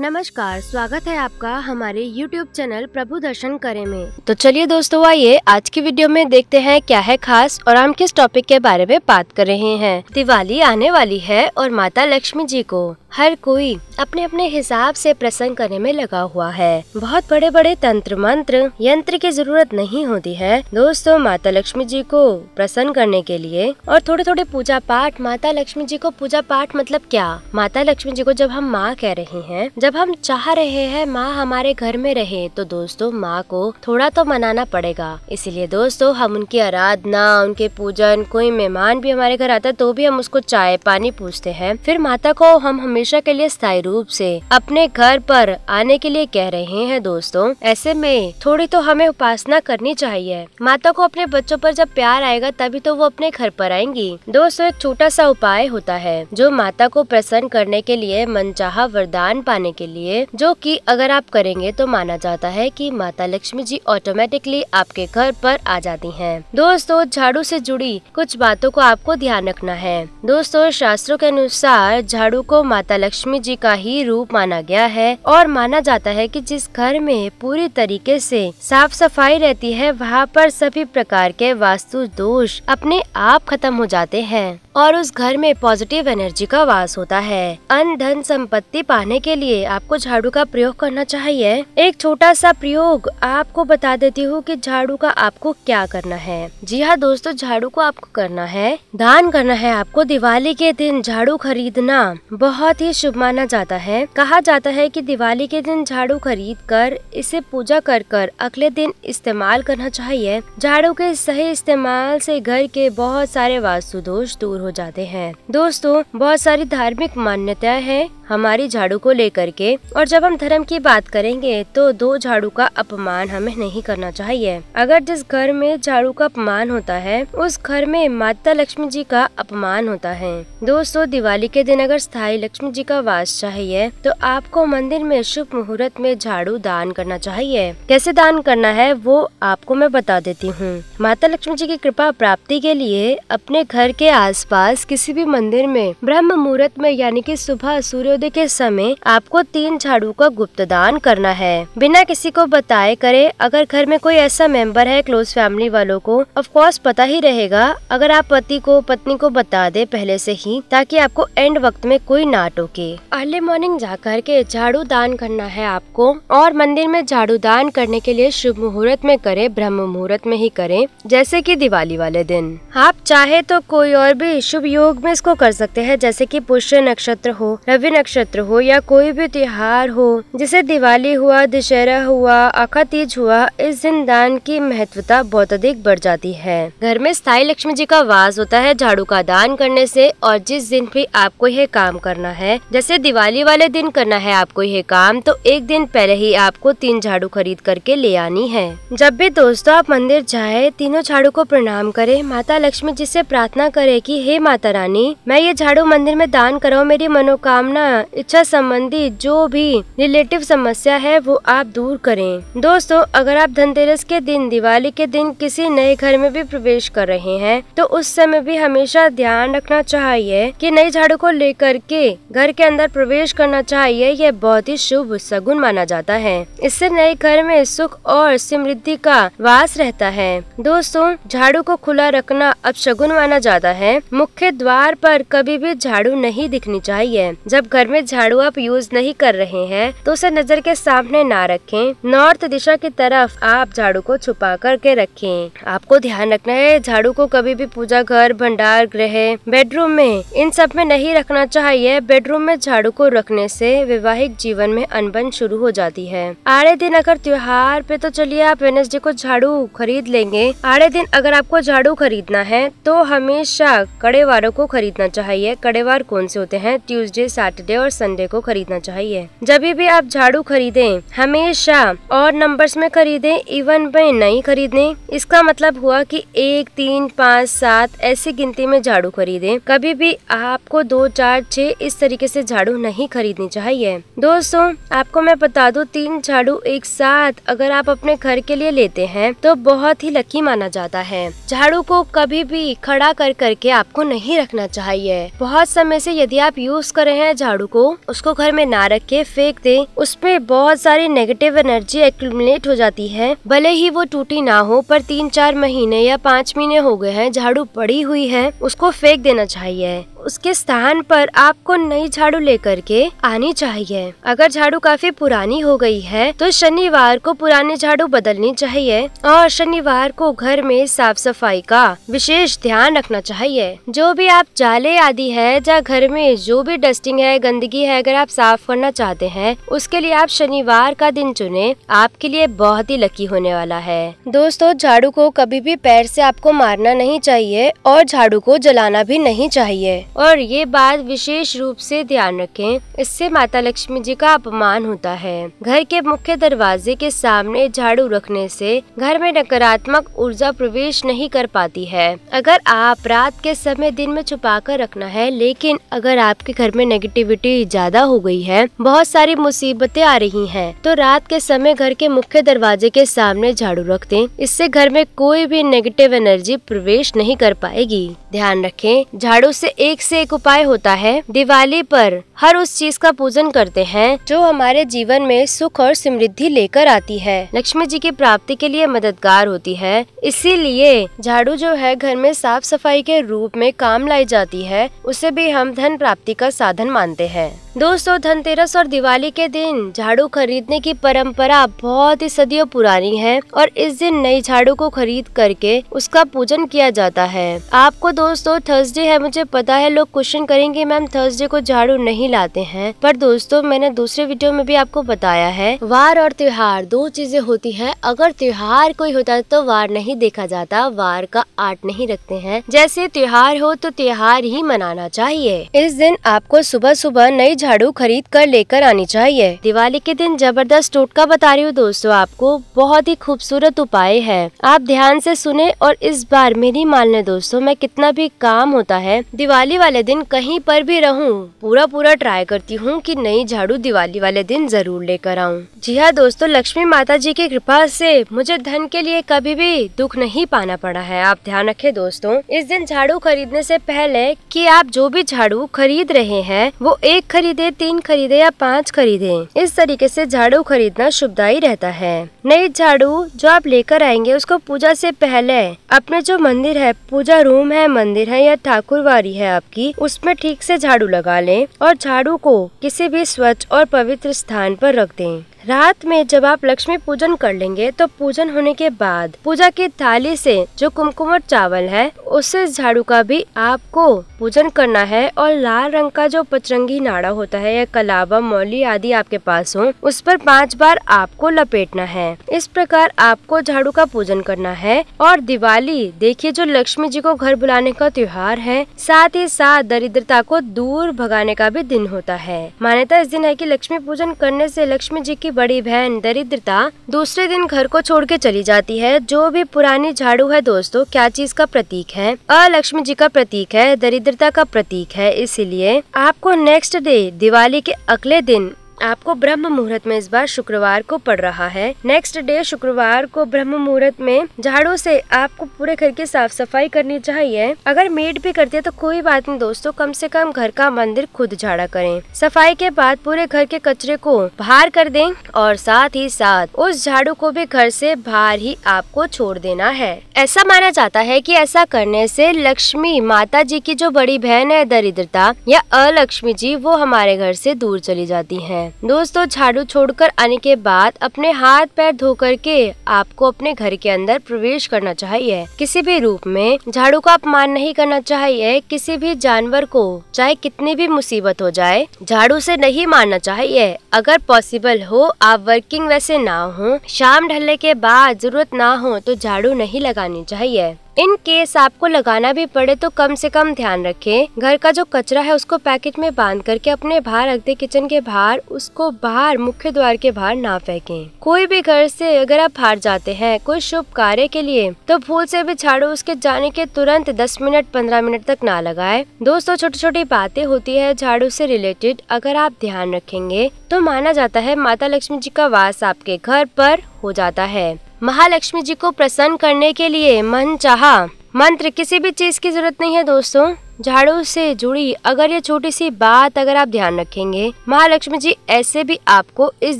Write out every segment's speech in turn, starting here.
नमस्कार स्वागत है आपका हमारे YouTube चैनल प्रभु दर्शन करे में तो चलिए दोस्तों आइए आज की वीडियो में देखते हैं क्या है खास और हम किस टॉपिक के बारे में बात कर रहे हैं दिवाली आने वाली है और माता लक्ष्मी जी को हर कोई अपने अपने हिसाब से प्रसन्न करने में लगा हुआ है बहुत बड़े बड़े तंत्र मंत्र यंत्र की जरूरत नहीं होती है दोस्तों माता लक्ष्मी जी को प्रसन्न करने के लिए और थोड़े थोड़े पूजा पाठ माता लक्ष्मी जी को पूजा पाठ मतलब क्या माता लक्ष्मी जी को जब हम माँ कह रहे हैं जब हम चाह रहे हैं माँ हमारे घर में रहे तो दोस्तों माँ को थोड़ा तो मनाना पड़ेगा इसीलिए दोस्तों हम उनकी आराधना उनके पूजन कोई मेहमान भी हमारे घर आता है तो भी हम उसको चाय पानी पूछते हैं फिर माता को हम हमेशा के लिए स्थायी रूप से अपने घर पर आने के लिए कह रहे हैं दोस्तों ऐसे में थोड़ी तो हमें उपासना करनी चाहिए माता को अपने बच्चों पर जब प्यार आएगा तभी तो वो अपने घर पर आएंगी दोस्तों एक छोटा सा उपाय होता है जो माता को प्रसन्न करने के लिए मनचाहा वरदान पाने के लिए जो कि अगर आप करेंगे तो माना जाता है कि माता लक्ष्मी जी ऑटोमेटिकली आपके घर पर आ जाती हैं। दोस्तों झाड़ू से जुड़ी कुछ बातों को आपको ध्यान रखना है दोस्तों शास्त्रों के अनुसार झाड़ू को माता लक्ष्मी जी का ही रूप माना गया है और माना जाता है की जिस घर में पूरी तरीके ऐसी साफ सफाई रहती है वहाँ पर सभी प्रकार के वास्तु दोष अपने आप खत्म हो जाते हैं और उस घर में पॉजिटिव एनर्जी का वास होता है अन धन संपत्ति पाने के लिए आपको झाड़ू का प्रयोग करना चाहिए एक छोटा सा प्रयोग आपको बता देती हूँ कि झाड़ू का आपको क्या करना है जी हाँ दोस्तों झाड़ू को आपको करना है दान करना है आपको दिवाली के दिन झाड़ू खरीदना बहुत ही शुभ माना जाता है कहा जाता है की दिवाली के दिन झाड़ू खरीद कर इसे पूजा कर कर अगले दिन इस्तेमाल करना चाहिए झाड़ू के सही इस्तेमाल से घर के बहुत सारे वास्तु दोष दूर हो हो जाते हैं दोस्तों बहुत सारी धार्मिक मान्यताएं हैं हमारी झाड़ू को लेकर के और जब हम धर्म की बात करेंगे तो दो झाड़ू का अपमान हमें नहीं करना चाहिए अगर जिस घर में झाड़ू का अपमान होता है उस घर में माता लक्ष्मी जी का अपमान होता है दोस्तों दिवाली के दिन अगर स्थायी लक्ष्मी जी का वास चाहिए तो आपको मंदिर में शुभ मुहूर्त में झाड़ू दान करना चाहिए कैसे दान करना है वो आपको मैं बता देती हूँ माता लक्ष्मी जी की कृपा प्राप्ति के लिए अपने घर के आसपास किसी भी मंदिर में ब्रह्म मुहूर्त में यानी कि सुबह सूर्य युद्ध के समय आपको तीन झाड़ू का गुप्त दान करना है बिना किसी को बताए करे अगर घर में कोई ऐसा मेंबर है क्लोज फैमिली वालों को ऑफकोर्स पता ही रहेगा अगर आप पति को पत्नी को बता दे पहले से ही ताकि आपको एंड वक्त में कोई ना टोके अर्ली मॉर्निंग जाकर के झाड़ू दान करना है आपको और मंदिर में झाड़ू दान करने के लिए शुभ मुहूर्त में करे ब्रह्म मुहूर्त में ही करे जैसे की दिवाली वाले दिन आप चाहे तो कोई और भी शुभ योग में इसको कर सकते हैं जैसे की पुष्य नक्षत्र हो रवि नक्षत्र नक्षत्र हो या कोई भी त्योहार हो जैसे दिवाली हुआ दशहरा हुआ आखा तीज हुआ इस दिन दान की महत्वता बहुत अधिक बढ़ जाती है घर में स्थायी लक्ष्मी जी का वास होता है झाड़ू का दान करने से और जिस दिन भी आपको यह काम करना है जैसे दिवाली वाले दिन करना है आपको यह काम तो एक दिन पहले ही आपको तीन झाड़ू खरीद करके ले आनी है जब भी दोस्तों आप मंदिर जाए तीनों झाड़ू को प्रणाम करे माता लक्ष्मी जी से प्रार्थना करे की हे माता रानी मैं ये झाड़ू मंदिर में दान कराऊ मेरी मनोकामना इच्छा संबंधी जो भी रिलेटिव समस्या है वो आप दूर करें दोस्तों अगर आप धनतेरस के दिन दिवाली के दिन किसी नए घर में भी प्रवेश कर रहे हैं तो उस समय भी हमेशा ध्यान रखना चाहिए कि नई झाड़ू को लेकर के घर के अंदर प्रवेश करना चाहिए यह बहुत ही शुभ सगुन माना जाता है इससे नए घर में सुख और समृद्धि का वास रहता है दोस्तों झाड़ू को खुला रखना अब शगुन माना जाता है मुख्य द्वार पर कभी भी झाड़ू नहीं दिखनी चाहिए जब घर में झाड़ू आप यूज नहीं कर रहे हैं तो उसे नजर के सामने ना रखें नॉर्थ दिशा की तरफ आप झाड़ू को छुपा करके रखें आपको ध्यान रखना है झाड़ू को कभी भी पूजा घर भंडार गृह बेडरूम में इन सब में नहीं रखना चाहिए बेडरूम में झाड़ू को रखने से वैवाहिक जीवन में अनबन शुरू हो जाती है आड़े दिन अगर त्योहार पे तो चलिए आप वेनेसडे को झाड़ू खरीद लेंगे आड़े दिन अगर आपको झाड़ू खरीदना है तो हमेशा कड़े वारों को खरीदना चाहिए कड़े वार कौन से होते हैं ट्यूजडे सैटरडे और संडे को खरीदना चाहिए जब भी आप झाड़ू खरीदे हमेशा और नंबर्स में खरीदे इवन में नहीं खरीदने इसका मतलब हुआ कि एक तीन पाँच सात ऐसी गिनती में झाड़ू खरीदे कभी भी आपको दो चार छः इस तरीके से झाड़ू नहीं खरीदनी चाहिए दोस्तों आपको मैं बता दूं तीन झाड़ू एक साथ अगर आप अपने घर के लिए लेते हैं तो बहुत ही लकी माना जाता है झाड़ू को कभी भी खड़ा कर करके आपको नहीं रखना चाहिए बहुत समय से यदि आप यूज कर रहे हैं झाड़ू झाड़ू को उसको घर में ना के फेंक दे उसमें बहुत सारी नेगेटिव एनर्जी एक्यूमुलेट हो जाती है भले ही वो टूटी ना हो पर तीन चार महीने या पाँच महीने हो गए हैं झाड़ू पड़ी हुई है उसको फेंक देना चाहिए उसके स्थान पर आपको नई झाड़ू लेकर के आनी चाहिए अगर झाड़ू काफी पुरानी हो गई है तो शनिवार को पुरानी झाड़ू बदलनी चाहिए और शनिवार को घर में साफ सफाई का विशेष ध्यान रखना चाहिए जो भी आप जाले आदि है या घर में जो भी डस्टिंग है गंदगी है अगर आप साफ करना चाहते हैं उसके लिए आप शनिवार का दिन चुने आपके लिए बहुत ही लकी होने वाला है दोस्तों झाड़ू को कभी भी पैर से आपको मारना नहीं चाहिए और झाड़ू को जलाना भी नहीं चाहिए और ये बात विशेष रूप से ध्यान रखें इससे माता लक्ष्मी जी का अपमान होता है घर के मुख्य दरवाजे के सामने झाड़ू रखने से घर में नकारात्मक ऊर्जा प्रवेश नहीं कर पाती है अगर आप रात के समय दिन में छुपा कर रखना है लेकिन अगर आपके घर में नेगेटिविटी ज्यादा हो गई है बहुत सारी मुसीबतें आ रही है तो रात के समय घर के मुख्य दरवाजे के सामने झाड़ू रख दे इससे घर में कोई भी नेगेटिव एनर्जी प्रवेश नहीं कर पाएगी ध्यान रखें झाड़ू से एक से एक उपाय होता है दिवाली पर हर उस चीज का पूजन करते हैं जो हमारे जीवन में सुख और समृद्धि लेकर आती है लक्ष्मी जी की प्राप्ति के लिए मददगार होती है इसीलिए झाड़ू जो है घर में साफ सफाई के रूप में काम लाई जाती है उसे भी हम धन प्राप्ति का साधन मानते हैं दोस्तों धनतेरस और दिवाली के दिन झाड़ू खरीदने की परंपरा बहुत ही सदियों पुरानी है और इस दिन नई झाड़ू को खरीद करके उसका पूजन किया जाता है आपको दोस्तों थर्सडे है मुझे पता है है लोग क्वेश्चन करेंगे मैम थर्सडे को झाड़ू नहीं लाते हैं पर दोस्तों मैंने दूसरे वीडियो में भी आपको बताया है वार और त्योहार दो चीजें होती है अगर त्योहार कोई होता तो वार नहीं देखा जाता वार का आर्ट नहीं रखते हैं जैसे त्योहार हो तो त्योहार ही मनाना चाहिए इस दिन आपको सुबह सुबह नई झाड़ू खरीद कर लेकर आनी चाहिए दिवाली के दिन जबरदस्त टोटका बता रही हूँ दोस्तों आपको बहुत ही खूबसूरत उपाय है आप ध्यान से सुने और इस बार मेरी मान लें दोस्तों मैं कितना भी काम होता है दिवाली दिवाली वाले दिन कहीं पर भी रहूं पूरा पूरा ट्राई करती हूँ कि नई झाड़ू दिवाली वाले दिन जरूर लेकर आऊं जी हाँ दोस्तों लक्ष्मी माता जी की कृपा से मुझे धन के लिए कभी भी दुख नहीं पाना पड़ा है आप ध्यान रखें दोस्तों इस दिन झाड़ू खरीदने से पहले कि आप जो भी झाड़ू खरीद रहे हैं वो एक खरीदे तीन खरीदे या पाँच खरीदे इस तरीके ऐसी झाड़ू खरीदना शुभदायी रहता है नई झाड़ू जो आप लेकर आएंगे उसको पूजा ऐसी पहले अपने जो मंदिर है पूजा रूम है मंदिर है या ठाकुर है आप की उसमें ठीक से झाड़ू लगा लें और झाड़ू को किसी भी स्वच्छ और पवित्र स्थान पर रख दें रात में जब आप लक्ष्मी पूजन कर लेंगे तो पूजन होने के बाद पूजा की थाली से जो कुमकुम चावल है उससे झाड़ू का भी आपको पूजन करना है और लाल रंग का जो पचरंगी नाड़ा होता है या कलावा मौली आदि आपके पास हो उस पर पांच बार आपको लपेटना है इस प्रकार आपको झाड़ू का पूजन करना है और दिवाली देखिए जो लक्ष्मी जी को घर बुलाने का त्योहार है साथ ही साथ दरिद्रता को दूर भगाने का भी दिन होता है मान्यता इस दिन है की लक्ष्मी पूजन करने से लक्ष्मी जी की बड़ी बहन दरिद्रता दूसरे दिन घर को छोड़ के चली जाती है जो भी पुरानी झाड़ू है दोस्तों क्या चीज का प्रतीक है अलक्ष्मी जी का प्रतीक है दरिद्रता का प्रतीक है इसीलिए आपको नेक्स्ट डे दिवाली के अगले दिन आपको ब्रह्म मुहूर्त में इस बार शुक्रवार को पड़ रहा है नेक्स्ट डे शुक्रवार को ब्रह्म मुहूर्त में झाड़ू से आपको पूरे घर की साफ सफाई करनी चाहिए अगर मेड भी करते हैं तो कोई बात नहीं दोस्तों कम से कम घर का मंदिर खुद झाड़ा करें सफाई के बाद पूरे घर के कचरे को बाहर कर दें और साथ ही साथ उस झाड़ू को भी घर से बाहर ही आपको छोड़ देना है ऐसा माना जाता है कि ऐसा करने से लक्ष्मी माता जी की जो बड़ी बहन है दरिद्रता या अलक्ष्मी जी वो हमारे घर से दूर चली जाती हैं दोस्तों झाड़ू छोड़कर आने के बाद अपने हाथ पैर धो के आपको अपने घर के अंदर प्रवेश करना चाहिए किसी भी रूप में झाड़ू का अपमान नहीं करना चाहिए किसी भी जानवर को चाहे कितनी भी मुसीबत हो जाए झाड़ू से नहीं मारना चाहिए अगर पॉसिबल हो आप वर्किंग वैसे ना हो शाम ढलने के बाद जरूरत ना हो तो झाड़ू नहीं लगानी चाहिए इन केस आपको लगाना भी पड़े तो कम से कम ध्यान रखें घर का जो कचरा है उसको पैकेट में बांध करके अपने बाहर रख दे किचन के बाहर उसको बाहर मुख्य द्वार के बाहर ना फेंके कोई भी घर से अगर आप बाहर जाते हैं कोई शुभ कार्य के लिए तो भूल से भी झाड़ू उसके जाने के तुरंत दस मिनट पंद्रह मिनट तक ना लगाए दोस्तों छोटी छोटी बातें होती है झाड़ू से रिलेटेड अगर आप ध्यान रखेंगे तो माना जाता है माता लक्ष्मी जी का वास आपके घर पर हो जाता है महालक्ष्मी जी को प्रसन्न करने के लिए मन चाहा मंत्र किसी भी चीज़ की जरूरत नहीं है दोस्तों झाड़ू से जुड़ी अगर ये छोटी सी बात अगर आप ध्यान रखेंगे महालक्ष्मी जी ऐसे भी आपको इस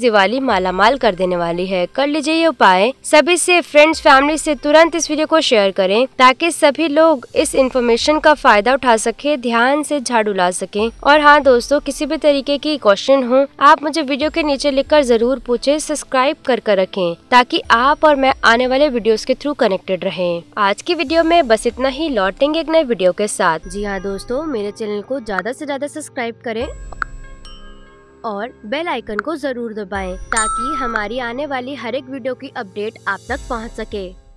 दिवाली माला माल कर देने वाली है कर लीजिए ये उपाय सभी से फ्रेंड्स फैमिली से तुरंत इस वीडियो को शेयर करें ताकि सभी लोग इस इन्फॉर्मेशन का फायदा उठा सके ध्यान से झाड़ू ला सके और हाँ दोस्तों किसी भी तरीके की क्वेश्चन हो आप मुझे वीडियो के नीचे कर जरूर पूछे सब्सक्राइब कर कर रखें ताकि आप और मैं आने वाले वीडियो के थ्रू कनेक्टेड रहे आज की वीडियो में बस इतना ही लौटेंगे एक नए वीडियो के साथ जी हाँ। हाँ दोस्तों मेरे चैनल को ज़्यादा से ज़्यादा सब्सक्राइब करें और बेल आइकन को ज़रूर दबाएं ताकि हमारी आने वाली हर एक वीडियो की अपडेट आप तक पहुंच सके